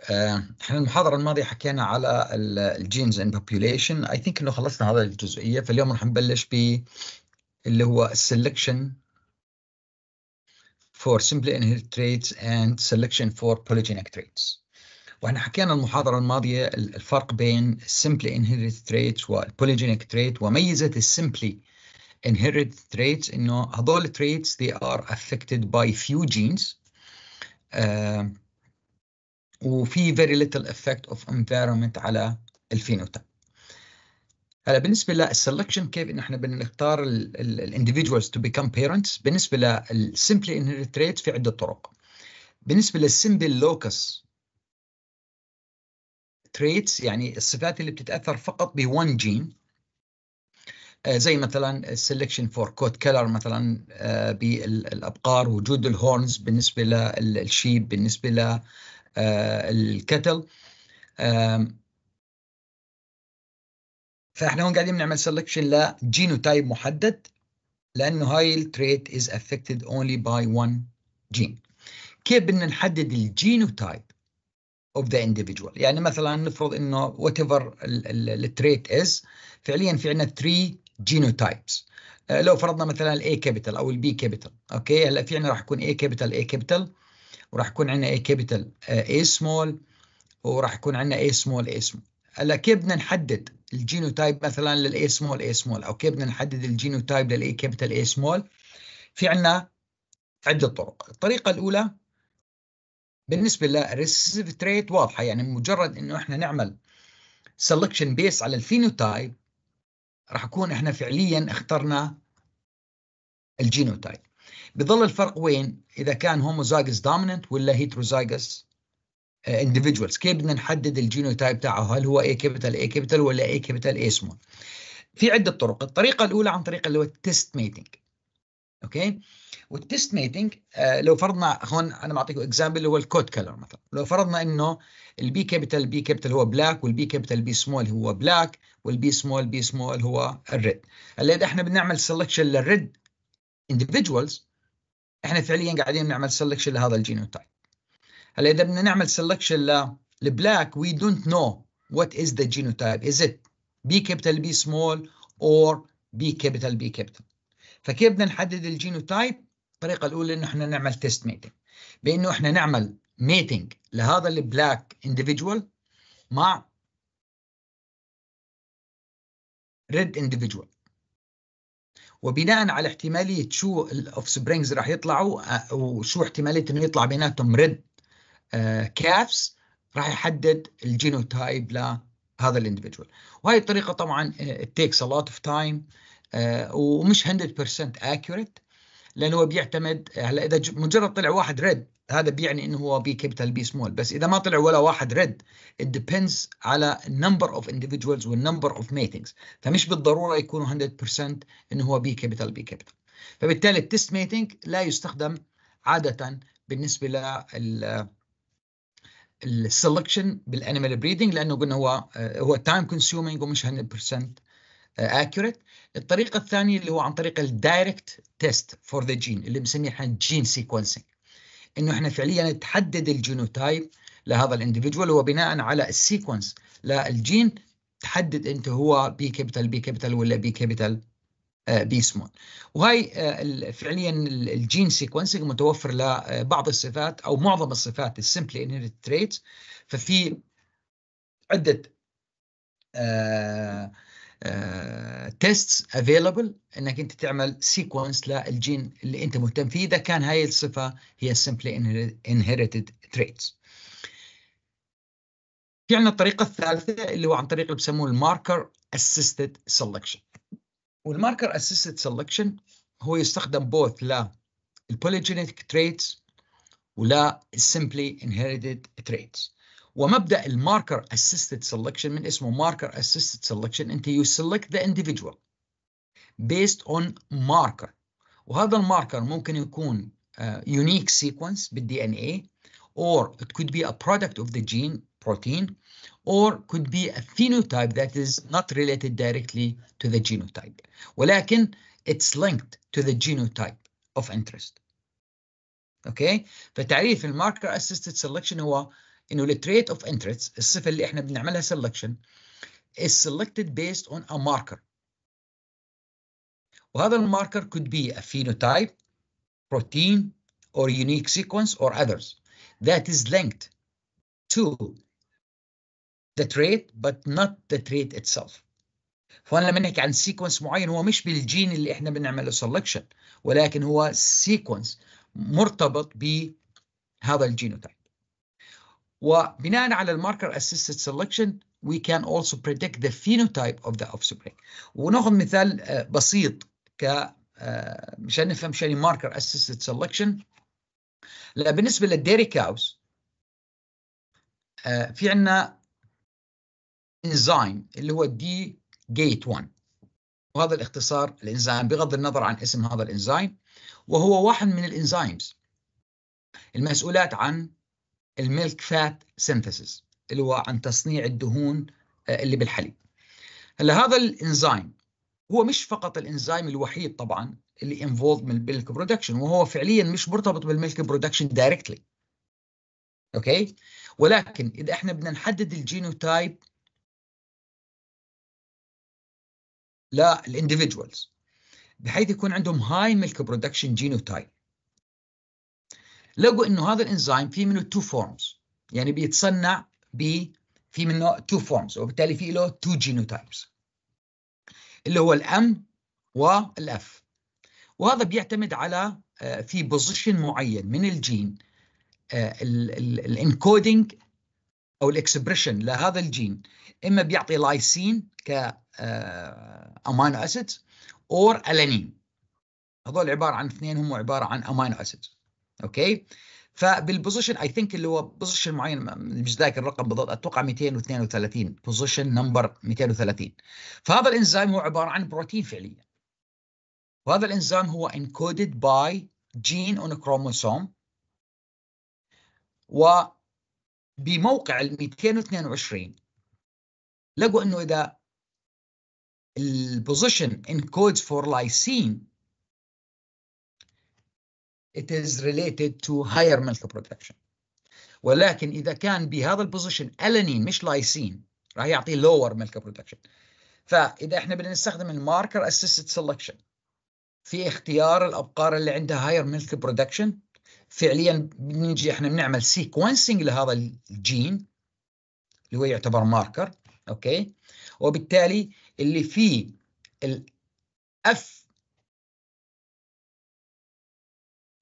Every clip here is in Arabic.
آه، احنا المحاضرة الماضية حكينا على الجينز ان بوبيوليشن اي ثينك انه خلصنا هذا الجزئية فاليوم راح نبلش ب اللي هو السلكشن for simply inherited traits and selection for polygenic traits. واحنا حكينا المحاضرة الماضية الفرق بين simply inherited traits والبوليجينيك trait وميزة simply inherited traits انه هذول traits they are affected by few genes uh, وفي very little effect of environment على الفينوتايب هلا بالنسبه للسلكشن كيف ان احنا بنختار الانديفيدوالز تو بيكم بيرنتس بالنسبه للسمبلي انهيرت ريت في عده طرق بالنسبه للسمبل لوكس تريتس يعني الصفات اللي بتتاثر فقط ب 1 جين آه، زي مثلا السلكشن فور كوت كلر مثلا آه، بالابقار وجود الهورنز بالنسبه للشيب بالنسبه آه، الكتل فاحنا هون قاعدين بنعمل لجينو لجينوتايب محدد لانه هاي التريت از افكتد اونلي باي 1 جين كيف بدنا نحدد الجينوتايب of the individual يعني مثلا نفرض انه whatever التريت از فعليا في عندنا 3 جينوتايبس لو فرضنا مثلا الاي كابيتال او البي كابيتال اوكي هلا في عندنا راح يكون اي كابيتال اي كابيتال وراح يكون عندنا اي كابيتال اي سمول وراح يكون عندنا اي سمول اي سمول هلا كيف بدنا نحدد الجينوتايب مثلا للاي سمول اي سمول او كيف بدنا نحدد الجينوتايب للاي كابيتال اي سمول في عندنا عده طرق الطريقه الاولى بالنسبه للريسيف تريت واضحه يعني مجرد انه احنا نعمل سلكشن بيس على الفينوتايب راح يكون احنا فعليا اخترنا الجينوتايب بيظل الفرق وين اذا كان هوموزايجس دوميننت ولا هيتروزايجس اندفجوالز uh, كيف بدنا نحدد الجينوتايب تاعه هل هو اي كابيتال اي كابيتال ولا اي كابيتال اي سمول في عده طرق الطريقه الاولى عن طريق اللي هو التست ميتنج اوكي والتست ميتنج لو فرضنا هون انا معطيكم اكزامبل اللي هو الكود كلر مثلا لو فرضنا انه البي كابيتال بي كابيتال هو بلاك والبي كابيتال بي سمول هو بلاك والبي سمول بي سمول هو الريد هلا اذا احنا بنعمل سلكشن للريد individuals احنا فعليا قاعدين نعمل سلكشن لهذا الجينوتايب هلا اذا بدنا نعمل سلكشن للبلاك وي دونت نو وات از ذا جينوتايب از ات بي كابيتال بي سمول اور بي كابيتال بي كابيتال فكيف بدنا نحدد الجينوتايب الطريقه الاولى انه احنا نعمل تيست ميتنج بانه احنا نعمل ميتنج لهذا البلاك انديفيدوال مع ريد انديفيدوال وبناء على احتماليه شو الاوف سبرينجز راح يطلعوا آه، وشو احتماليه انه يطلع بيناتهم ريد كافس آه، راح يحدد الجينوتايب لهذا الاندفجوال وهي الطريقه طبعا تيكس ا لوت اوف تايم ومش 100% اكيوريت لانه هو بيعتمد هلا اذا مجرد طلع واحد ريد هذا بيعني انه هو بي كابيتال بي سمول بس اذا ما طلع ولا واحد ريد it depends على number of individuals وال number of matings فمش بالضروره يكونوا 100% انه هو بي كابيتال بي كابيتال فبالتالي التست ميتنج لا يستخدم عاده بالنسبه لل السلكشن بالانيمال بريدنج لانه قلنا هو هو تايم كونسيومينج ومش 100% accurate الطريقه الثانيه اللي هو عن طريق الدايركت تيست فور ذا جين اللي بنسميه احنا جين سيكونسنج انه احنا فعليا تحدد الجينوتايب لهذا الاندفجوال هو بناء على السيكونس للجين تحدد انت هو بي كابيتال بي كابيتال ولا بي كابيتال بي سمول وهي فعليا الجين سيكونسنج متوفر لبعض الصفات او معظم الصفات السمبلي انهيرت تريتس ففي عده آه تيستس آه، افيلبل انك انت تعمل سيكونس للجين اللي انت مهتم فيه اذا كان هاي الصفه هي سمبلي inherited تريتس في عندنا الطريقه الثالثه اللي هو عن طريق اللي بسموه الماركر اسيستد سلكشن والماركر اسيستد سلكشن هو يستخدم بوث للبوليجينيتك تريتس ولا simply inherited تريتس ومبدا الماركر اسيستد سelection من اسمه ماركر اسيستد سelection انت يو سيلكت ذا individual based on marker وهذا الماركر ممكن يكون يونيك سيكونس بالدي ان اي or it could be a product of the gene protein or could be a phenotype that is not related directly to the genotype ولكن it's linked to the genotype of interest. اوكي okay. فتعريف الماركر اسيستد سelection هو انه التريت اوف انترست الصفه اللي احنا بنعملها سelection is selected based on a marker وهذا الماركر could be a phenotype protein or unique sequence or others that is linked to the trait but not the trait itself فانا لما نحكي عن sequence معين هو مش بالجين اللي احنا بنعمله selection ولكن هو sequence مرتبط بهذا الجينوتايب وبناء على الماركر assisted selection we can also predict the phenotype of the offspring وناخذ مثال آه، بسيط ك آه، مشان نفهم شو يعني ماركر assisted selection لا بالنسبه للديري كاوز آه، في عندنا انزيم اللي هو دي جيت 1 وهذا الاختصار الانزيم بغض النظر عن اسم هذا الانزيم وهو واحد من الانزيمز المسؤولات عن الميلك فات سينثيسيس اللي هو عن تصنيع الدهون آه، اللي بالحليب هلا هذا الانزيم هو مش فقط الانزيم الوحيد طبعا اللي انفولد من الميلك برودكشن وهو فعليا مش مرتبط بالميلك برودكشن دايركتلي اوكي ولكن اذا احنا بدنا نحدد الجينوتايب للاندفجوالز بحيث يكون عندهم هاي ميلك برودكشن جينوتايب لقوا انه هذا الانزيم في منه تو فورمز يعني بيتصنع ب في منه تو فورمز وبالتالي في له تو جينوتايبس اللي هو الام والاف وهذا بيعتمد على آه، في بوزيشن معين من الجين آه، الانكودينج او الاكسبريشن لهذا الجين اما بيعطي لايسين ك امينو اسيدز اور الانين هذول عباره عن اثنين هم عباره عن امينو اسيدز اوكي فبالبوزيشن اي ثينك اللي هو بوزيشن معين مش ذاكر الرقم بالضبط اتوقع 232 بوزيشن نمبر 230 فهذا الانزيم هو عباره عن بروتين فعليا وهذا الانزيم هو انكودد باي جين اون كروموسوم وبموقع ال 222 لقوا انه اذا البوزيشن انكودز فور لايسين it is related to higher milk production ولكن اذا كان بهذا البوزيشن الانين مش لايسين راح يعطي lower milk production فاذا احنا بدنا نستخدم الماركر assisted selection في اختيار الابقار اللي عندها higher milk production فعليا بنجي احنا بنعمل سيكونسنج لهذا الجين اللي هو يعتبر ماركر اوكي وبالتالي اللي فيه الاف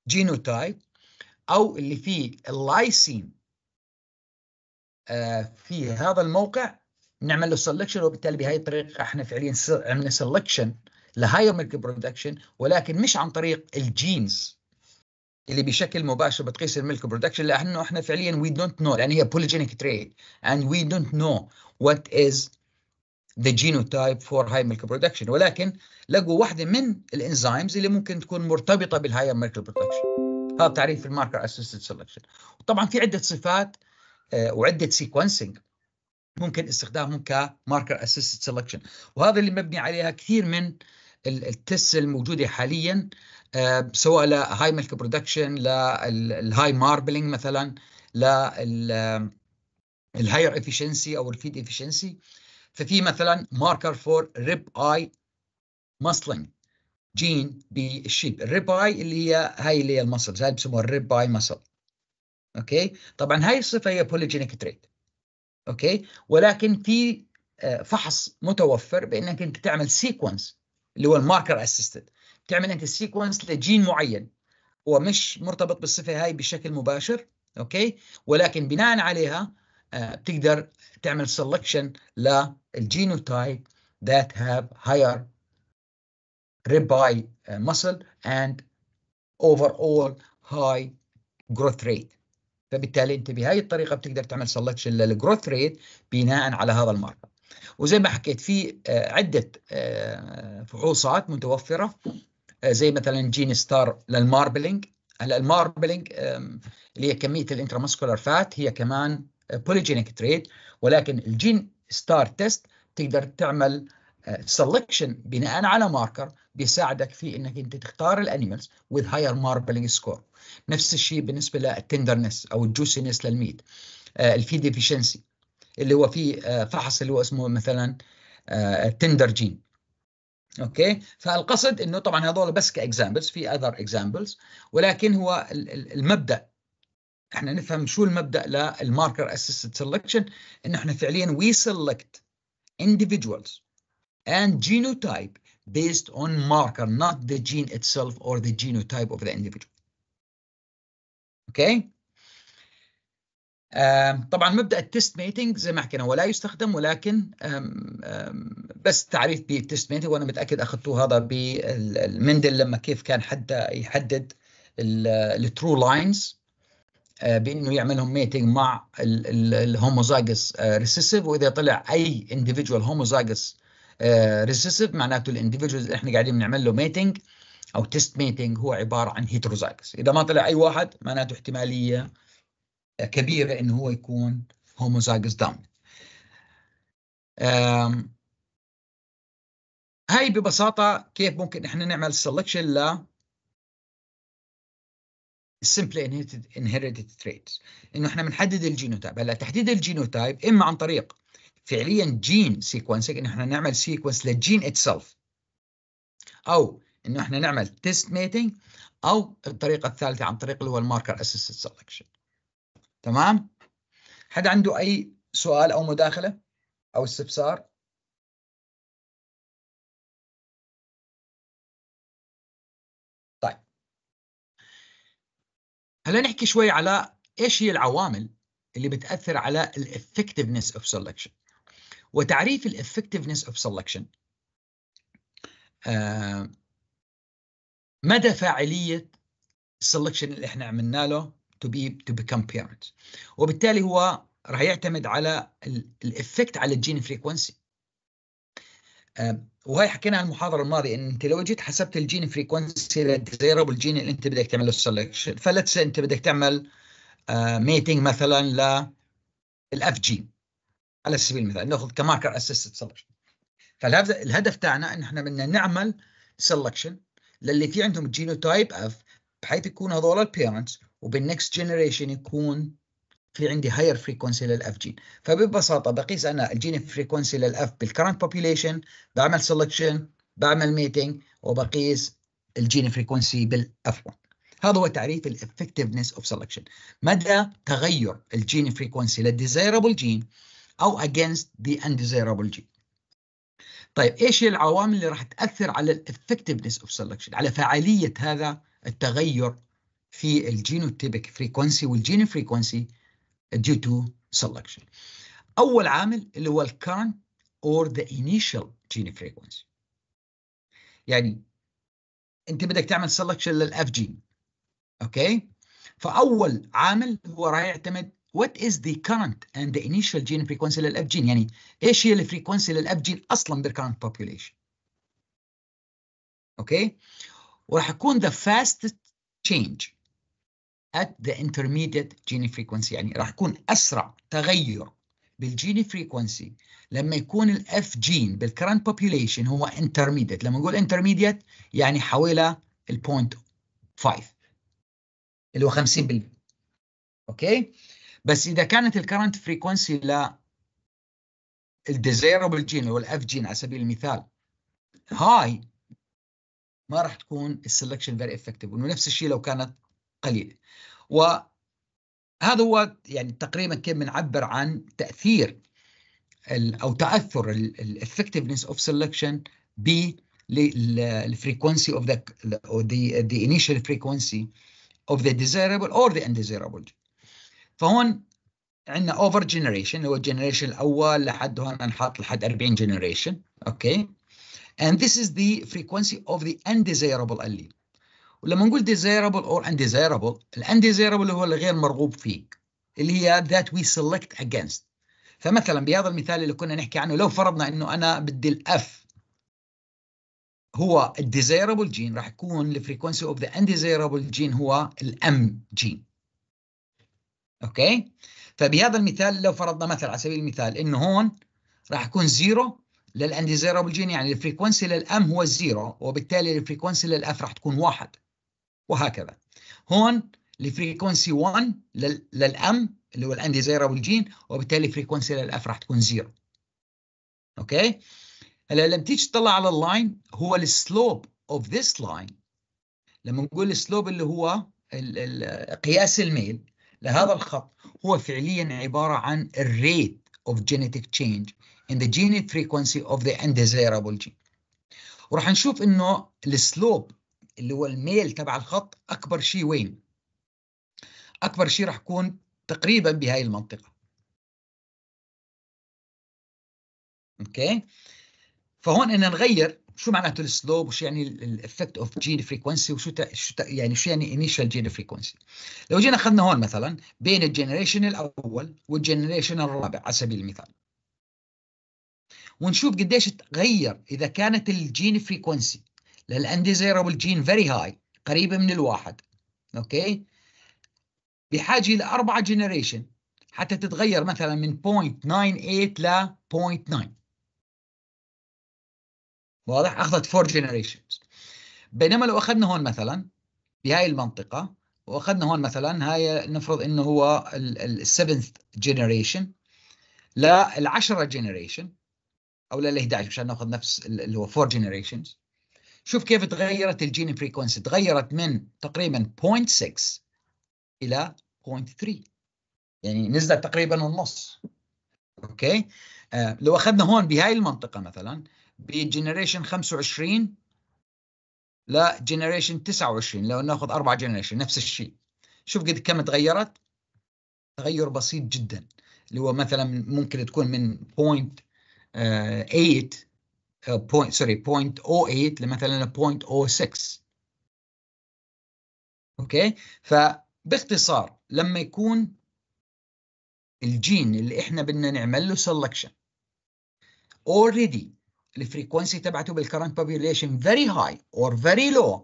جينوتايب او اللي فيه اللايسين آه، في هذا الموقع نعمل له سلكشن وبالتالي بهي الطريقه احنا فعليا عملنا سلكشن لهاير ميلك برودكشن ولكن مش عن طريق الجينز اللي بشكل مباشر بتقيس الميلك برودكشن لانه احنا فعليا وي دونت نو لان هي بوليجينيك تريد اند وي دونت نو وات از ذا جينوتايب فور هاي ميلك برودكشن ولكن لقوا واحده من الانزيمز اللي ممكن تكون مرتبطه بالهاي ميلك برودكشن هذا تعريف الماركر اسيستد سيلكشن وطبعا في عده صفات آه، وعده سيكونسنج ممكن استخدامهم كماركر اسيستد سيلكشن وهذا اللي مبني عليها كثير من التس الموجوده حاليا آه، سواء لهاي ميلك برودكشن للهاي ماربلينج مثلا لل الهاير افشنسي او الفيد آه ففي مثلا ماركر فور ريب اي مسلنج جين بالشيب الريب اي اللي هي هاي اللي هي المسلز هاي بسموها الريب اي مسل اوكي طبعا هاي الصفه هي بوليجينيك تريت اوكي ولكن في آه، فحص متوفر بانك انت تعمل سيكونس اللي هو الماركر اسيستد تعمل انت السيكونس لجين معين هو مش مرتبط بالصفه هاي بشكل مباشر اوكي ولكن بناء عليها آه، بتقدر تعمل سelection للجينوتايب that have higher ribeye آه، muscle and overall high growth rate فبالتالي انت بهاي الطريقه بتقدر تعمل سلكشن للجروث ريت بناء على هذا المرض وزي ما حكيت في آه، عده فحوصات متوفره زي مثلا جين ستار للماربلينج هلا الماربلينج اللي هي كميه الانترا فات هي كمان بوليجينيك تريت ولكن الجين ستار تيست تقدر تعمل سلكشن آه، بناء على ماركر بيساعدك في انك انت تختار الانيمالز وذ هاير marbling سكور نفس الشيء بالنسبه للتندرنس او الجوسينس للميت الفي ديفيشنسي اللي هو في آه، فحص اللي هو اسمه مثلا تندر آه، جين اوكي فالقصد انه طبعا هذول بس كاكزامبلز في اذر اكزامبلز ولكن هو المبدا احنا نفهم شو المبدا للماركر اسيستد سلكشن ان احنا فعليا وي سلكت individuals and genotype based on marker not the gene itself or the genotype of the individual اوكي okay. طبعا مبدا التست ميتنج زي ما حكينا ولا يستخدم ولكن بس تعريف بالتست ميتنج وانا متاكد اخذتوه هذا بالمندل لما كيف كان حتى يحدد الترو لاينز آه، بانه يعمل لهم ميتنج مع الهوموزايجس آه، ريسيسيف واذا طلع اي انديفيدوال هوموزايجس ريسيسيف معناته الانديفيدوال اللي احنا قاعدين بنعمل له ميتنج او تيست ميتنج هو عباره عن هيتروزايجس اذا ما طلع اي واحد معناته احتماليه آه، كبيره انه هو يكون هوموزايجس داون هاي ببساطه كيف ممكن احنا نعمل سلكشن ل السمبل انهيرتد تريتس انه احنا بنحدد الجينوتايب هلا تحديد الجينوتايب اما عن طريق فعليا جين سيكونسنج انه احنا نعمل سيكونس للجين اتسلف او انه احنا نعمل تيست ميتنج او الطريقه الثالثه عن طريق اللي هو الماركر اسيستد سلكشن تمام حد عنده اي سؤال او مداخله او استفسار هلا نحكي شوي على ايش هي العوامل اللي بتاثر على الافكتفنس اوف سلكشن وتعريف الافكتفنس اوف سلكشن مدى فاعليه السلكشن اللي احنا عملنا له to be to become بيرنت وبالتالي هو راح يعتمد على الافكت على الجين فريكونسي آه، وهي حكينا عن المحاضره الماضيه ان انت لو جيت حسبت الجين فريكونسي للديزيربل جين اللي انت بدك تعمل له فلتس انت بدك تعمل ميتنج آه، مثلا للاف جي على سبيل المثال ناخذ كماركر اسيستد سلكشن فالهدف تاعنا ان احنا بدنا نعمل سلكشن للي في عندهم جينوتايب اف بحيث يكون هذول البيرنتس وبالنكست جنريشن يكون في عندي هاير فريكونسي للاف جين فببساطه بقيس انا الجين فريكونسي للاف بالكرنت بوبيليشن بعمل سلكشن بعمل ميتنج وبقيس الجين فريكونسي بالاف 1 هذا هو تعريف الافكتفنس اوف سلكشن مدى تغير الجين فريكونسي للديزايربل جين او اجينست ذا undesirable جين طيب ايش هي العوامل اللي راح تاثر على الافكتفنس اوف سلكشن على فعاليه هذا التغير في الجينوتيبك فريكونسي والجين فريكونسي due to selection. أول عامل اللي هو ال current or the initial gene frequency. يعني أنت بدك تعمل selection للأف جين. أوكي؟ فأول عامل هو راح يعتمد what is the current and the initial gene frequency للأف جين يعني إيش هي الفريكونسي للأف جين أصلا current population. أوكي؟ وراح يكون the fastest change at the intermediate gene frequency يعني راح يكون أسرع تغير بالجين فريكونسي لما يكون الاف جين بالكرنت بوبيوليشن هو انترميديت لما نقول انترميديت يعني حوالي البوينت 5 اللي هو 50% اوكي بس اذا كانت الكرنت فريكونسي ل الديزيربل جين اللي هو الاف جين على سبيل المثال هاي ما راح تكون السلكشن فيري افكتيف ونفس الشيء لو كانت قليل وهذا هو يعني تقريبا كيف بنعبر عن تأثير أو تأثر الافكتفنس اوف سلكشن ب للفريكونسي اوف ذا ذا انيشال فريكونسي اوف ذا desirable اور ذا undesirable فهون عندنا اوفر جنريشن اللي هو الجنريشن الاول لحد هون نحط لحد 40 جنريشن اوكي and this is the frequency of the undesirable allele ولما نقول ديزايربل اور انديزايربل undesirable هو الغير مرغوب فيه اللي هي ذات وي سيلكت اجينست فمثلا بهذا المثال اللي كنا نحكي عنه لو فرضنا انه انا بدي الاف هو الديزايربل جين راح يكون الفريكونسي اوف ذا انديزايربل جين هو الام جين اوكي فبهذا المثال لو فرضنا مثلا على سبيل المثال انه هون راح يكون زيرو للانديزايربل جين يعني الفريكونسي للام هو زيرو وبالتالي الفريكونسي للاف راح تكون واحد وهكذا هون الفريكونسي 1 للام اللي هو الانديزيرابل جين وبالتالي فريكونسي للاف راح تكون زيرو اوكي هلا لما تيجي تطلع على اللاين هو السلوب اوف ذيس لاين لما نقول السلوب اللي هو قياس الميل لهذا الخط هو فعليا عباره عن الريت اوف جينيتك تشينج ان ذا جينيت فريكونسي اوف ذا انديزيرابل جين وراح نشوف انه السلوب اللي هو الميل تبع الخط اكبر شيء وين اكبر شيء راح يكون تقريبا بهاي المنطقه اوكي فهون بدنا نغير شو معناته السلوب وشو يعني الافكت اوف جين فريكونسي وشو تا شو تا يعني شو يعني انيشال جين فريكونسي لو جينا اخذنا هون مثلا بين الجنريشن الاول والجنريشن الرابع على سبيل المثال ونشوف قديش تغير اذا كانت الجين فريكونسي للأنديزيرابل جين فيري هاي قريبة من الواحد أوكي بحاجة لأربعة جنريشن حتى تتغير مثلا من 0.98 ل 0.9 واضح أخذت 4 جنريشنز بينما لو أخذنا هون مثلا بهاي المنطقة وأخذنا هون مثلا هاي نفرض إنه هو السفنث جنريشن 10 جنريشن أو لل 11 مشان ناخذ نفس اللي هو 4 جنريشنز شوف كيف تغيرت الجين فريكونسي تغيرت من تقريبا 0.6 الى 0.3 يعني نزلت تقريبا النص اوكي آه لو اخذنا هون بهاي المنطقه مثلا بجنريشن 25 لجنريشن 29 لو ناخذ اربع جنريشن نفس الشيء شوف قد كم تغيرت تغير بسيط جدا اللي هو مثلا ممكن تكون من 0.8 بوينت سوري بوينت 0.08 لمثلا بوينت 0.06 اوكي فباختصار لما يكون الجين اللي احنا بدنا نعمل له سelection already الفريكونسي تبعته بالكرنت population very high or very low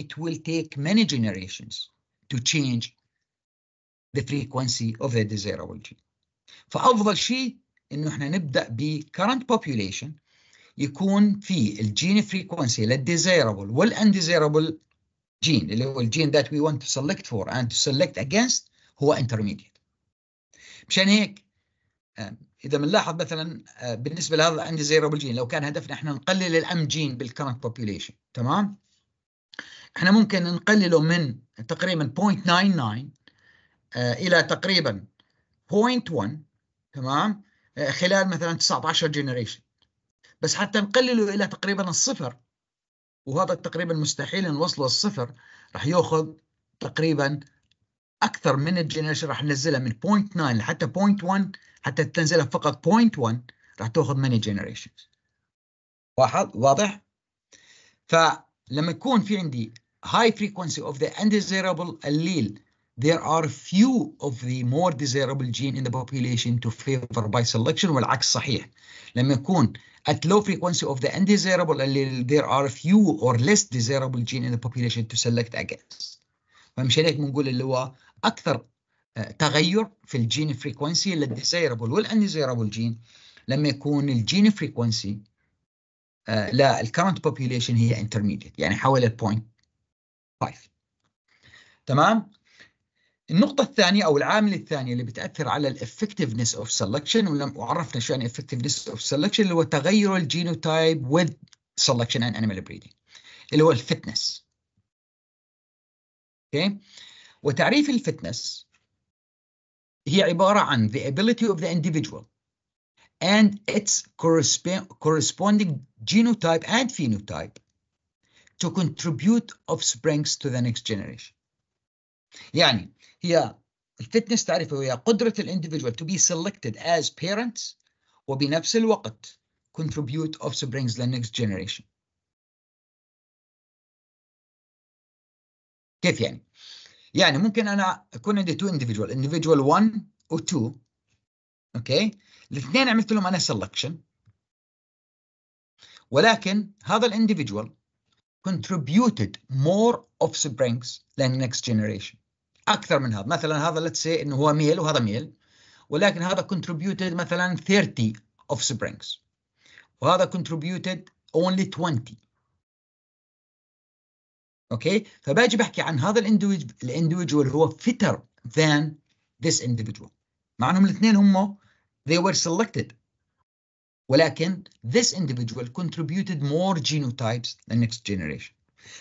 it will take many generations to change the frequency of the desirable gene فافضل شيء انه احنا نبدا ب current population يكون في الجين فريكونسي للديزيرابل والانديزيرابل جين اللي هو الجين ذات وي ونت تو سيلكت فور اند تو سيلكت اجينست هو انترميديت مشان هيك اذا بنلاحظ مثلا آه، بالنسبه لهذا الانديزيرابل جين لو كان هدفنا احنا نقلل الام جين بالكرنت بوبيوليشن تمام احنا ممكن نقلله من تقريبا 0.99 آه، الى تقريبا 0.1 تمام آه، خلال مثلا 19 جنريشن بس حتى نقلله إلى تقريبا الصفر وهذا تقريبا مستحيل نوصله الصفر راح ياخذ تقريبا أكثر من الجنريشن راح ننزلها من 0.9 لحتى 0.1 حتى تنزلها فقط 0.1 راح تاخذ ماني generations واحد واضح؟ فلما يكون في عندي high frequency of the undesirable allele there are few of the more desirable gene in the population to favor by selection والعكس صحيح لما يكون at low frequency of the undesirable allele, there are few or less desirable gene in the population to select against. فمشان هيك بنقول اللي هو اكثر آه، تغير في الجين فريكونسي للديزايربل والانديزايربل جين لما يكون الجين فريكونسي لا الكرنت بوبيوليشن هي انترميديت يعني حوالي 0.5 تمام النقطة الثانية أو العامل الثاني اللي بتأثر على الـ effectiveness of selection ولم وعرفنا شو يعني effectiveness of selection اللي هو تغير الجينوتايب with selection and animal breeding اللي هو الفتنس اوكي okay. وتعريف الفتنس هي عبارة عن the ability of the individual and its corresponding genotype and phenotype to contribute offsprings to the next generation. يعني هي الفتنس تعرفه هي قدرة الانديفيدوال to be selected as parents وبنفس الوقت contribute offsprings لل next generation كيف يعني؟ يعني ممكن انا اكون عندي تو individual individual 1 و 2 اوكي الاثنين عملت لهم انا سelection ولكن هذا الانديفيدوال contributed more offsprings لل next generation اكثر من هذا مثلا هذا ليتس سي انه هو ميل وهذا ميل ولكن هذا كونتريبيوتد مثلا 30 اوف سبرينجز وهذا كونتريبيوتد اونلي 20 اوكي فباجي بحكي عن هذا الاندفجوال هو فيتر ذان ذيس اندفجوال مع انهم الاثنين هم they were selected ولكن this individual contributed more genotypes than next generation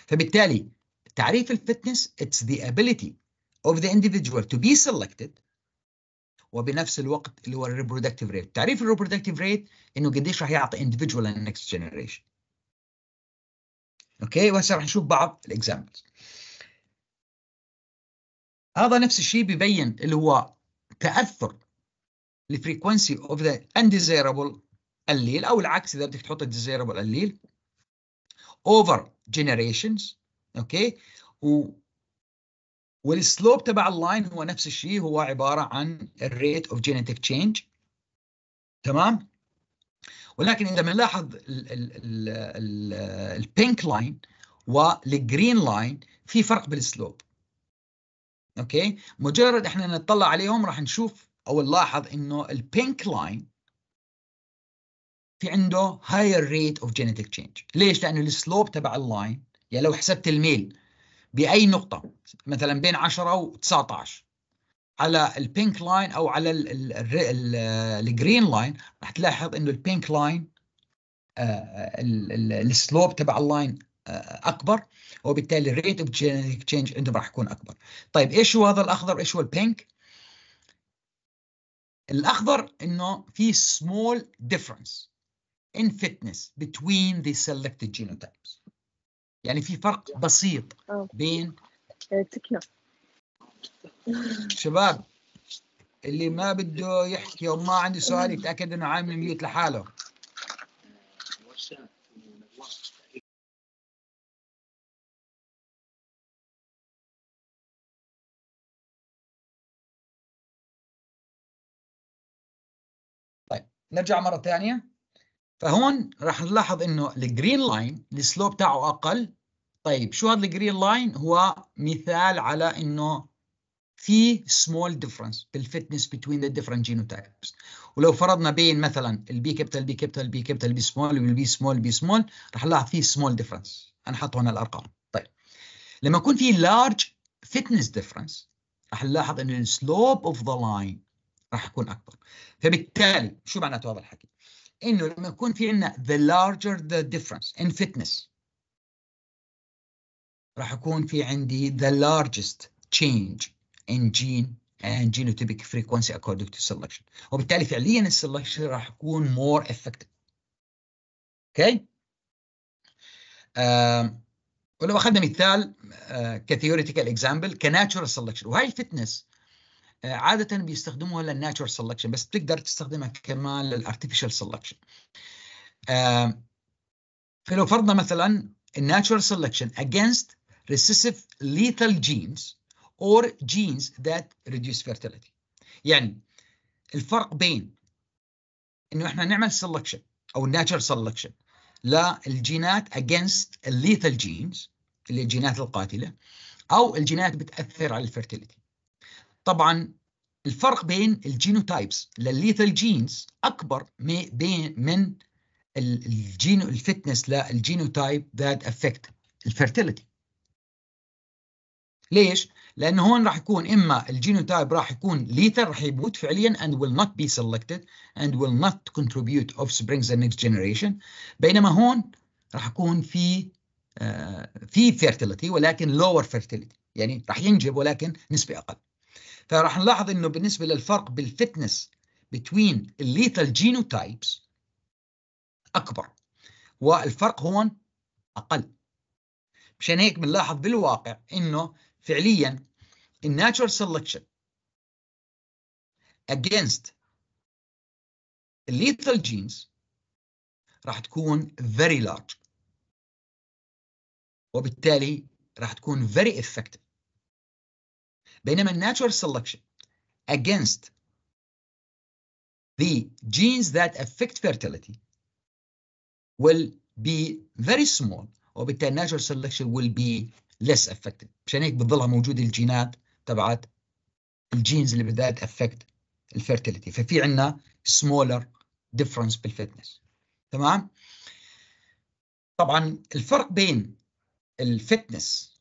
فبالتالي تعريف الفتنس it's the ability of the individual to be selected وبنفس الوقت اللي هو الريبرودكتيف ريت تعريف الريبرودكتيف ريت انه قديش راح يعطي individual next generation اوكي وهسه راح نشوف بعض الاكزامبلز هذا نفس الشيء ببين اللي هو تاثر الفريكونسي اوف ذا انديزيرابل الليل او العكس اذا بدك تحط الديزيرابل الليل اوفر جينيريشنز اوكي و والسلوب تبع اللاين هو نفس الشيء هو عباره عن الريت اوف جينيتك تشينج تمام ولكن اذا بنلاحظ البينك لاين والجرين لاين في فرق بالسلوب اوكي مجرد احنا نطلع عليهم راح نشوف او نلاحظ انه البينك لاين في عنده higher rate of genetic change ليش لانه السلوب تبع اللاين يعني لو حسبت الميل باي نقطه مثلا بين 10 و19 على البينك لاين او على الجرين لاين راح تلاحظ انه البينك لاين السلوب تبع اللاين آه، اكبر وبالتالي الريت اوف تشينج عندهم راح يكون اكبر طيب ايش هو هذا الاخضر وايش هو البينك الاخضر انه في small difference in fitness between the selected genotypes يعني في فرق بسيط بين إيه، تكنو شباب اللي ما بده يحكي وما عندي سؤال يتاكد انه عامل ميوت لحاله طيب نرجع مره ثانيه فهون راح نلاحظ انه الجرين لاين السلوب تاعه اقل طيب شو هذا الجرين لاين هو مثال على انه في سمول ديفرنس بالفتنس بتوين ذا ديفرنت جينوتايبس ولو فرضنا بين مثلا البي كابيتال بي كابيتال بي كابيتال بي سمول والبي سمول بي سمول راح نلاحظ في سمول ديفرنس هنحط هنا الارقام طيب لما يكون في لارج فتنس ديفرنس راح نلاحظ ان السلوب اوف ذا لاين راح يكون اكبر فبالتالي شو معناته هذا الحكي انه لما يكون في عندنا the larger the difference in fitness راح يكون في عندي the largest change in gene and genotypic frequency according to selection وبالتالي فعليا السلكشن راح يكون more effective اوكي okay. uh, ولو اخذنا مثال كثيوريتيكال آه، اكزامبل كناتشورال سلكشن وهي الفتنس عاده بيستخدموها للناتشر سلكشن بس بتقدر تستخدمها كمان للارتفيشال سلكشن فلو فرضنا مثلا الناتشر selection against ريسيسيف lethal genes or genes that reduce fertility يعني الفرق بين انه احنا نعمل selection او natural selection للجينات against lethal genes اللي الجينات القاتله او الجينات بتاثر على الفيرتيليتي طبعا الفرق بين الجينوتايبس للليثل جينز اكبر بين من الجينو الفتنس للجينوتايب ذات افكت الفيرتيليتي ليش؟ لانه هون راح يكون اما الجينوتايب راح يكون ليثل راح يموت فعليا and will not be selected and will not contribute offsprings the next generation بينما هون راح يكون في آه في فيرتيليتي ولكن lower fertility يعني راح ينجب ولكن نسبه اقل فراح نلاحظ انه بالنسبه للفرق بالفتنس بين الليتال جينوتايبس اكبر والفرق هون اقل مشان هيك بنلاحظ بالواقع انه فعليا الناتشرال سelection against lethal genes راح تكون very large وبالتالي راح تكون very effective بينما الناتشورال سelection against the genes that affect fertility will be very small وبالتالي natural selection will be less affected مشان هيك بتضلها موجودة الجينات تبعت الجينز اللي بدها تأفكت الفيرتيليتي ففي عندنا smaller difference بالفتنس تمام طبعا الفرق بين الفتنس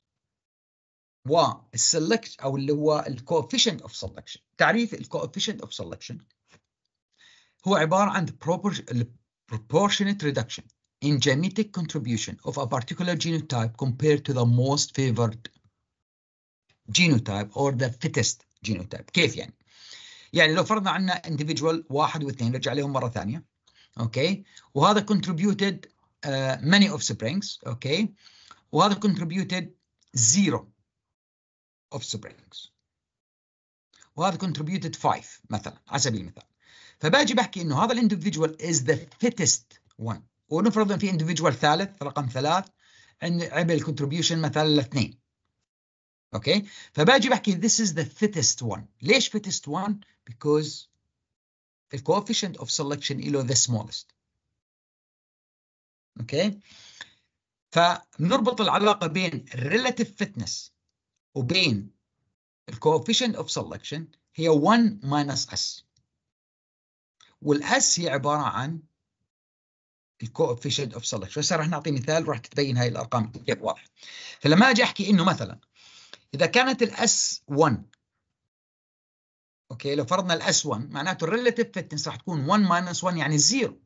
والسلكت او اللي هو الكوفيشنت اوف سلكشن تعريف الكوفيشنت اوف سلكشن هو عباره عن proportionate reduction in genetic contribution of a particular genotype compared to the most favored genotype or the fittest genotype كيف يعني يعني لو فرضنا عندنا individual واحد واثنين رجع عليهم مره ثانيه اوكي وهذا contributed uh, many offsprings اوكي وهذا contributed zero of springs وهذا contributed 5 مثلا على سبيل المثال فباجي بحكي انه هذا الاندفجوال is the fittest one ونفرض ان في اندفجوال ثالث رقم ثلاث عمل contribution مثلا لاثنين اوكي فباجي بحكي this is the fittest one ليش fittest one because the coefficient of selection له the smallest اوكي فنربط العلاقه بين relative fitness وبين الكوفيشنت اوف سلكشن هي 1 ماينس اس والاس هي عباره عن الكوفيشنت اوف سلكشن هسه راح نعطي مثال راح تتبين هاي الارقام كيف واضحه فلما اجي احكي انه مثلا اذا كانت الاس 1 اوكي لو فرضنا الاس 1 معناته الريليتيف فيتنس راح تكون 1 ماينس 1 يعني 0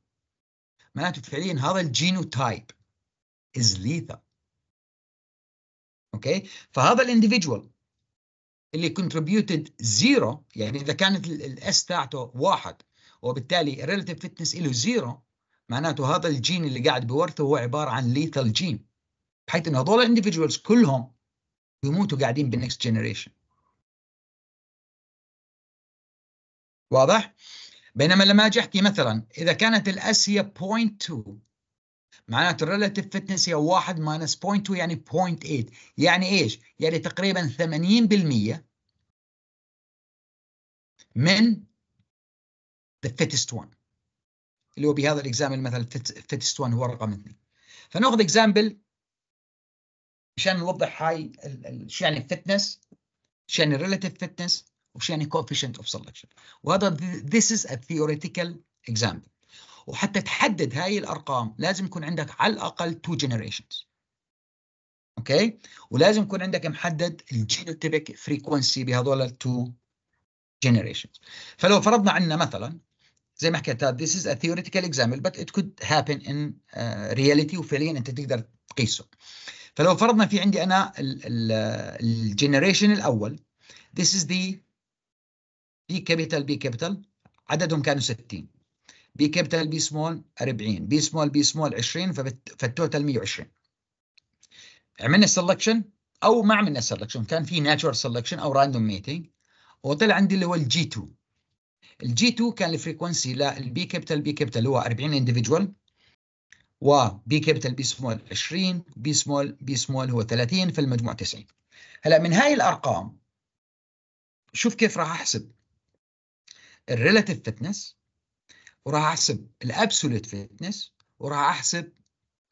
معناته فعليا هذا الجينوتايب از ليثر اوكي فهذا الانديفيدوال اللي كونتريبيوتد زيرو يعني اذا كانت الاس تاعته واحد وبالتالي الريلاتيف فتنس له زيرو معناته هذا الجين اللي قاعد بورثه هو عباره عن ليثال جين بحيث انه هذول الانديفيدوالز كلهم بيموتوا قاعدين بالنكست جنريشن واضح؟ بينما لما اجي احكي مثلا اذا كانت الاس هي 0.2 معناته الريلاتيف فتنس هي 1 ماينس 0.2 يعني 0.8 يعني ايش؟ يعني تقريبا 80% من the fittest one اللي هو بهذا الاكزامبل مثلا fittest one هو رقم 2 فناخذ اكزامبل عشان نوضح هاي شو يعني فتنس شو يعني relative fitness وشو يعني coefficient of selection وهذا this is a theoretical example وحتى تحدد هاي الارقام لازم يكون عندك على الاقل تو جنريشنز اوكي ولازم يكون عندك محدد الجينوتيبك فريكونسي بهذول التو جنريشنز فلو فرضنا عندنا مثلا زي ما حكيت this is a theoretical example but it could happen in uh, reality وفعليا انت تقدر تقيسه فلو فرضنا في عندي انا الجنريشن الاول this is the B capital B capital عددهم كانوا 60 بي كابيتال بي سمول 40 بي سمول بي سمول 20 فالتوتال 120 عملنا سلكشن او ما عملنا سلكشن كان في ناتشورال سلكشن او راندوم ميتنج وطلع عندي اللي هو الجي 2 الجي 2 كان الفريكونسي للبي كابيتال بي كابيتال هو 40 اندفجوال وبي كابيتال بي سمول 20 بي سمول بي سمول هو 30 في المجموع 90 هلا من هاي الارقام شوف كيف راح احسب الريلاتيف فتنس وراح احسب الابسوليت فيتنس وراح احسب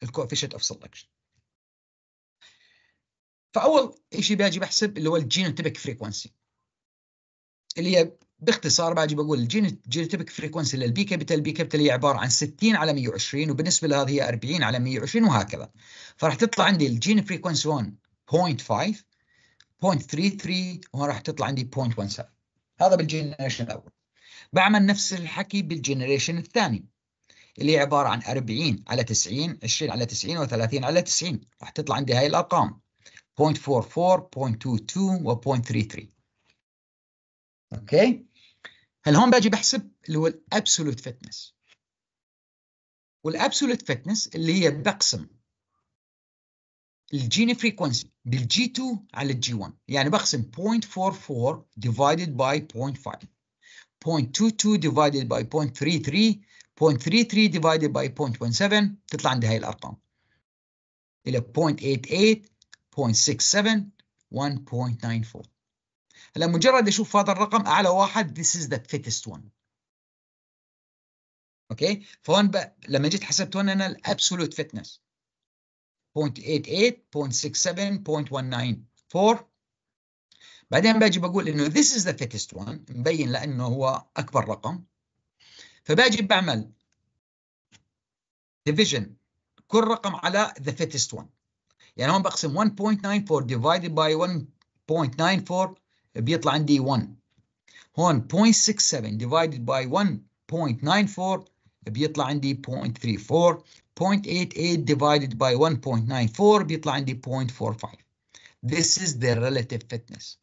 الكوفيشنت اوف سلكشن فاول شيء باجي بحسب اللي هو الجينوتيبك فريكونسي اللي هي باختصار باجي بقول الجينوتيبك فريكونسي للبي كابيتال بي كابيتال هي عباره عن 60 على 120 وبالنسبه لهذه هي 40 على 120 وهكذا فراح تطلع عندي الجين فريكونسي 0.5 0.33 وراح تطلع عندي 0.17 هذا بالجينيريشن الاول بعمل نفس الحكي بالجنريشن الثاني اللي عبارة عن 40 على 90 20 على 90 و30 على 90 راح تطلع عندي هاي الأرقام 0.44 0.22 و 0.33 أوكي هل هون باجي بحسب اللي هو الأبسولوت فتنس والأبسولوت فتنس اللي هي بقسم الجين فريكونسي بالجي 2 على الجي 1 يعني بقسم 0.44 ديفايدد باي 0.5 0.22 divided by 0.33 0.33 divided by 0.17 تطلع عندي هاي الارقام الى 0.88 0.67 1.94 هلا مجرد اشوف هذا الرقم اعلى واحد this is the fittest one اوكي فهون بقى لما جيت حسبت هون انا الابسولوت fitness 0.88 0.67 0.194 بعدين باجي بقول انه this is the thickest one مبين لانه هو اكبر رقم فباجي بعمل division كل رقم على the thickest one يعني هون بقسم 1.94 divided by 1.94 بيطلع عندي 1 هون 0.67 divided by 1.94 بيطلع عندي 0.34 0.88 divided by 1.94 بيطلع عندي 0.45 This is the relative fitness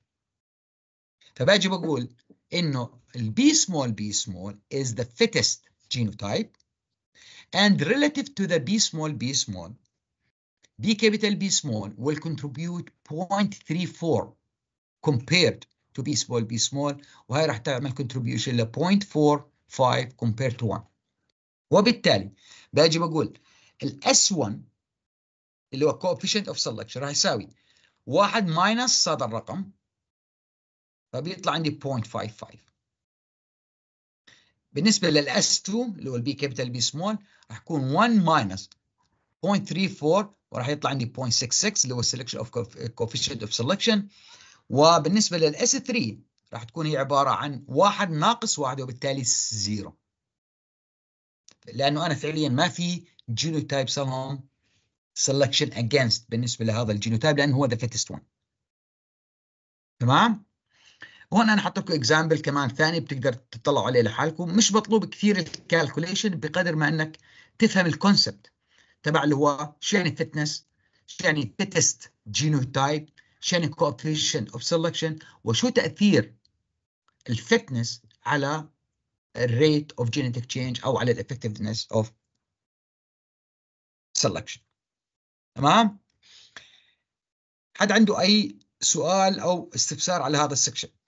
فباجي بقول انه البي سمول بي سمول is the fittest genotype and relative to the B small B small B capital B small will contribute 0.34 compared to B small B small وهي راح تعمل contribution ل 0.45 compared to 1 وبالتالي باجي بقول ال S1 اللي هو coefficient of selection راح يساوي 1 minus صاد الرقم فبيطلع عندي 0.55 بالنسبه للاس 2 اللي هو البي كابيتال بي سمول راح يكون 1 ماينس 0.34 وراح يطلع عندي 0.66 اللي هو السلكشن اوف كوفيشنت اوف سلكشن وبالنسبه للاس 3 راح تكون هي عباره عن 1 ناقص 1 وبالتالي 0 لانه انا فعليا ما في جينوتايب سلهم سلكشن against بالنسبه لهذا الجينوتايب لانه هو ذا فيتست 1 تمام هون انا لكم اكزامبل كمان ثاني بتقدر تطلعوا عليه لحالكم مش مطلوب كثير الكالكوليشن بقدر ما انك تفهم الكونسبت تبع اللي هو شو يعني فتنس شو يعني فيتست جينوتايب شو يعني كوفيشن اوف سلكشن وشو تاثير الفتنس على الريت اوف جينيتك تشينج او على الافكتفنس اوف سلكشن تمام حد عنده اي سؤال او استفسار على هذا السكشن